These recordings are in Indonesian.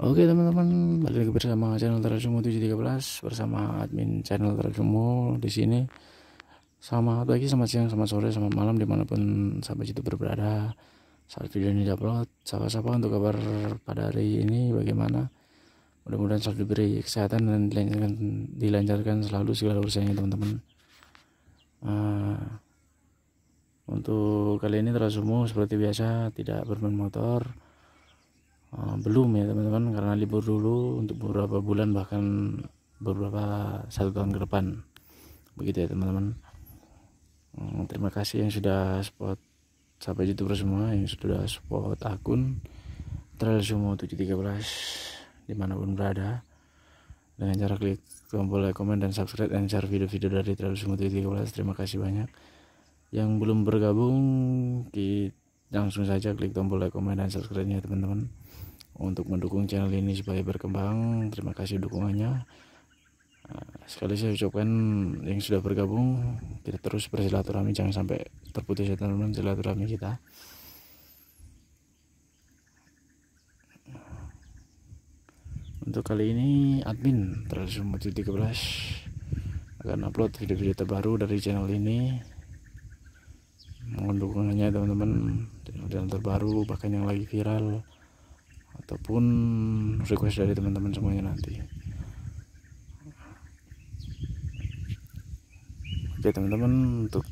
Oke teman-teman, balik lagi bersama channel Terajumu 713 bersama admin channel Terajumu di sini. Selamat pagi, sama siang, sama sore, sama malam dimanapun sahabat itu berada Saat video ini diupload, sapa-sapa untuk kabar pada hari ini bagaimana? Mudah-mudahan selalu diberi kesehatan dan dilancarkan, dilancarkan selalu segala urusannya teman-teman. Uh, untuk kali ini Terajumu seperti biasa tidak bermain motor Eh, belum ya teman-teman karena libur dulu untuk beberapa bulan bahkan beberapa satu tahun ke depan begitu ya teman-teman eh, terima kasih yang sudah support sampai youtuber semua yang sudah support akun trail semua 713 dimanapun berada dengan cara klik tombol like, komen, dan subscribe dan share video-video dari Trail Sumo 713 terima kasih banyak yang belum bergabung kita langsung saja klik tombol like, komen, dan subscribe nya teman-teman untuk mendukung channel ini supaya berkembang terima kasih dukungannya eh, sekali saya ucapkan yang sudah bergabung kita terus bersilaturahmi jangan sampai terputus ya teman-teman silaturahmi kita untuk kali ini admin terus 13 akan upload video-video terbaru dari channel ini mohon dukungannya teman-teman channel terbaru bahkan yang lagi viral ataupun request dari teman-teman semuanya nanti oke teman-teman untuk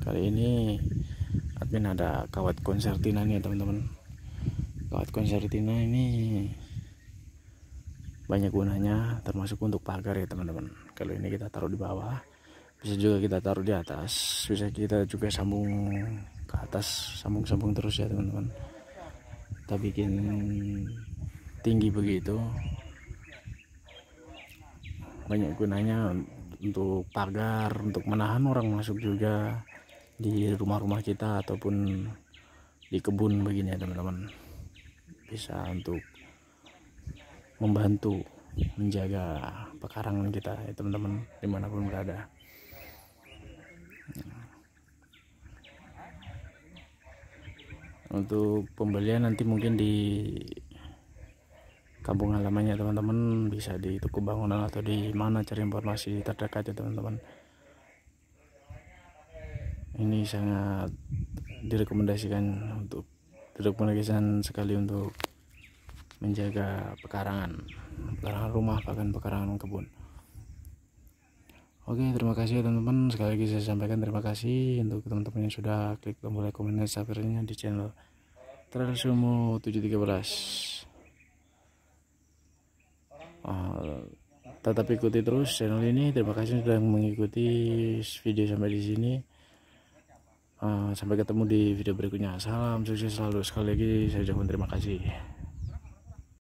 kali ini admin ada kawat konsertina nih teman-teman kawat konsertina ini banyak gunanya termasuk untuk pagar ya teman-teman kalau ini kita taruh di bawah bisa juga kita taruh di atas bisa kita juga sambung ke atas sambung-sambung terus ya teman-teman kita bikin tinggi begitu banyak gunanya untuk pagar untuk menahan orang masuk juga di rumah-rumah kita ataupun di kebun begini ya teman-teman bisa untuk membantu menjaga pekarangan kita ya teman-teman dimanapun berada untuk pembelian nanti mungkin di kampung halamannya teman-teman bisa di toko bangunan atau di mana cari informasi terdekat ya teman-teman ini sangat direkomendasikan untuk direkomendasikan sekali untuk menjaga pekarangan pekarangan rumah bahkan pekarangan kebun Oke, terima kasih ya, teman-teman. Sekali lagi saya sampaikan terima kasih untuk teman-teman yang sudah klik tombol like, komen, dan subscribe-nya di channel Transumo 713. Oh, tetap ikuti terus channel ini. Terima kasih sudah mengikuti video sampai di sini. Uh, sampai ketemu di video berikutnya. Salam sukses selalu. Sekali lagi saya ucapkan terima kasih.